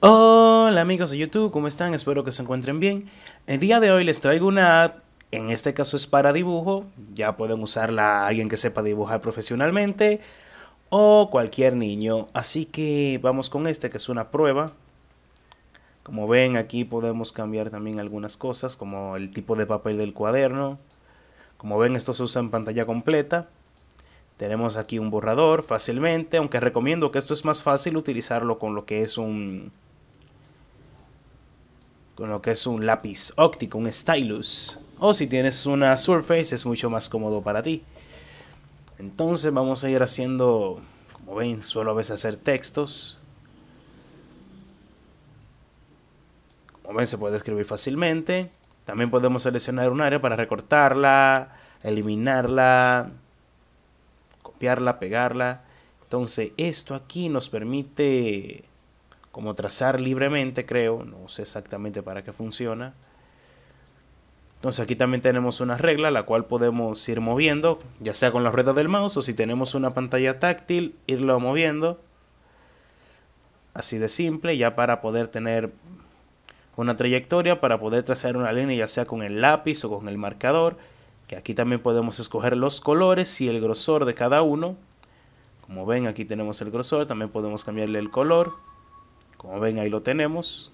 Hola amigos de YouTube, ¿cómo están? Espero que se encuentren bien. El día de hoy les traigo una app, en este caso es para dibujo, ya pueden usarla alguien que sepa dibujar profesionalmente o cualquier niño. Así que vamos con este que es una prueba como ven aquí podemos cambiar también algunas cosas como el tipo de papel del cuaderno. Como ven esto se usa en pantalla completa. Tenemos aquí un borrador fácilmente, aunque recomiendo que esto es más fácil utilizarlo con lo que es un con lo que es un lápiz óptico, un stylus. O si tienes una Surface es mucho más cómodo para ti. Entonces vamos a ir haciendo, como ven, suelo a veces hacer textos. Como ven, se puede escribir fácilmente. También podemos seleccionar un área para recortarla, eliminarla, copiarla, pegarla. Entonces, esto aquí nos permite como trazar libremente, creo. No sé exactamente para qué funciona. Entonces aquí también tenemos una regla la cual podemos ir moviendo, ya sea con la rueda del mouse o si tenemos una pantalla táctil, irlo moviendo. Así de simple, ya para poder tener una trayectoria para poder trazar una línea ya sea con el lápiz o con el marcador, que aquí también podemos escoger los colores y el grosor de cada uno. Como ven aquí tenemos el grosor, también podemos cambiarle el color. Como ven ahí lo tenemos.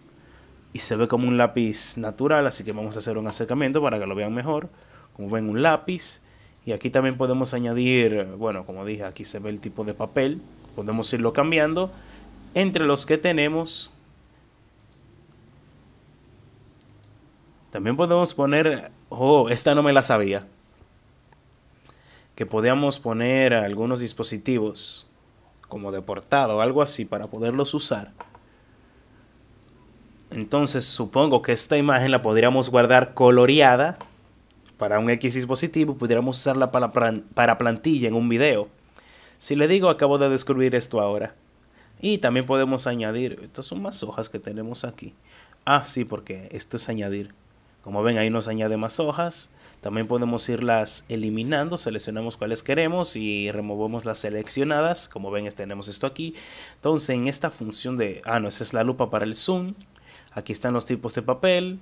Y se ve como un lápiz natural, así que vamos a hacer un acercamiento para que lo vean mejor. Como ven un lápiz. Y aquí también podemos añadir, bueno, como dije, aquí se ve el tipo de papel. Podemos irlo cambiando entre los que tenemos También podemos poner, oh, esta no me la sabía, que podíamos poner algunos dispositivos como de portado, o algo así para poderlos usar. Entonces supongo que esta imagen la podríamos guardar coloreada para un X dispositivo, pudiéramos usarla para, para plantilla en un video. Si le digo, acabo de descubrir esto ahora. Y también podemos añadir, estas son más hojas que tenemos aquí. Ah, sí, porque esto es añadir. Como ven ahí nos añade más hojas. También podemos irlas eliminando, seleccionamos cuáles queremos y removemos las seleccionadas. Como ven este, tenemos esto aquí. Entonces en esta función de... Ah, no, esa es la lupa para el zoom. Aquí están los tipos de papel.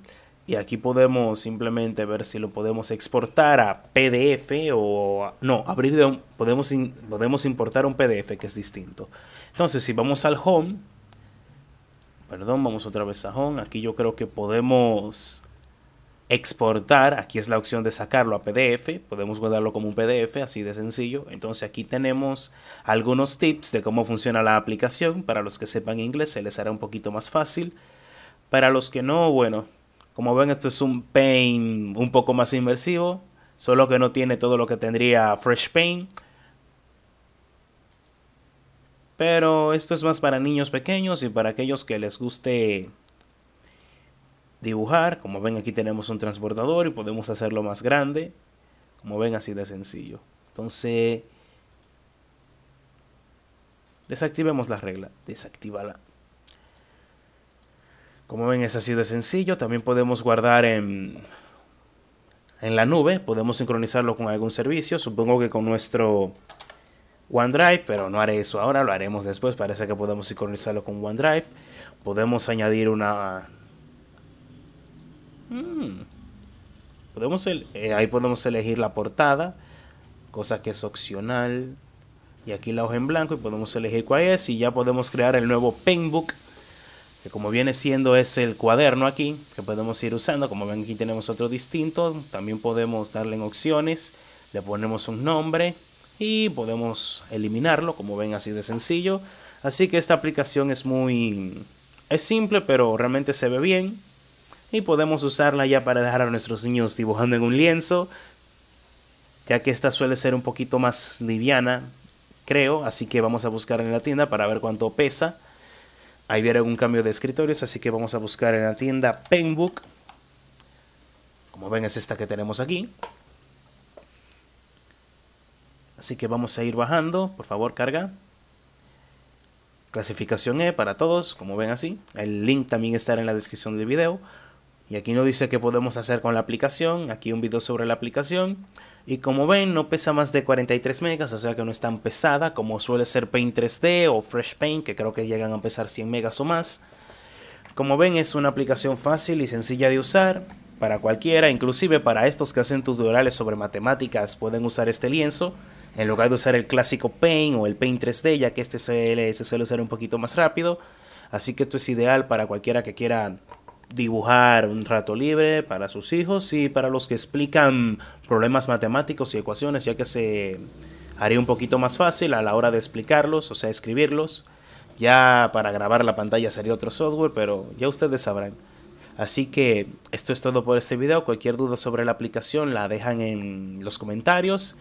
Y aquí podemos simplemente ver si lo podemos exportar a PDF o... No, abrir podemos, podemos importar un PDF que es distinto. Entonces si vamos al home... Perdón, vamos otra vez a home. Aquí yo creo que podemos exportar, aquí es la opción de sacarlo a PDF, podemos guardarlo como un PDF, así de sencillo. Entonces aquí tenemos algunos tips de cómo funciona la aplicación, para los que sepan inglés se les hará un poquito más fácil, para los que no, bueno, como ven esto es un Paint un poco más inmersivo, solo que no tiene todo lo que tendría Fresh Paint. Pero esto es más para niños pequeños y para aquellos que les guste dibujar. Como ven aquí tenemos un transbordador y podemos hacerlo más grande. Como ven así de sencillo. Entonces desactivemos la regla, desactívala. Como ven es así de sencillo, también podemos guardar en, en la nube, podemos sincronizarlo con algún servicio, supongo que con nuestro OneDrive, pero no haré eso ahora, lo haremos después, parece que podemos sincronizarlo con OneDrive. Podemos añadir una Mm. Podemos eh, ahí podemos elegir la portada, cosa que es opcional. Y aquí la hoja en blanco y podemos elegir cuál es. Y ya podemos crear el nuevo Penbook, que como viene siendo es el cuaderno aquí, que podemos ir usando. Como ven aquí tenemos otro distinto. También podemos darle en opciones, le ponemos un nombre y podemos eliminarlo, como ven así de sencillo. Así que esta aplicación es muy... es simple, pero realmente se ve bien y podemos usarla ya para dejar a nuestros niños dibujando en un lienzo, ya que esta suele ser un poquito más liviana, creo, así que vamos a buscar en la tienda para ver cuánto pesa. Ahí viene un cambio de escritorios, así que vamos a buscar en la tienda Penbook. Como ven es esta que tenemos aquí. Así que vamos a ir bajando, por favor carga. Clasificación E para todos, como ven así. El link también estará en la descripción del video. Y aquí nos dice qué podemos hacer con la aplicación. Aquí un video sobre la aplicación. Y como ven, no pesa más de 43 megas, o sea que no es tan pesada como suele ser Paint 3D o Fresh Paint, que creo que llegan a pesar 100 megas o más. Como ven, es una aplicación fácil y sencilla de usar para cualquiera, inclusive para estos que hacen tutoriales sobre matemáticas, pueden usar este lienzo en lugar de usar el clásico Paint o el Paint 3D, ya que este suele, se suele usar un poquito más rápido. Así que esto es ideal para cualquiera que quiera dibujar un rato libre para sus hijos y para los que explican problemas matemáticos y ecuaciones, ya que se haría un poquito más fácil a la hora de explicarlos, o sea, escribirlos. Ya para grabar la pantalla sería otro software, pero ya ustedes sabrán. Así que esto es todo por este video. Cualquier duda sobre la aplicación la dejan en los comentarios.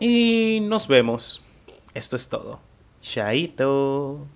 Y nos vemos. Esto es todo. Chaito.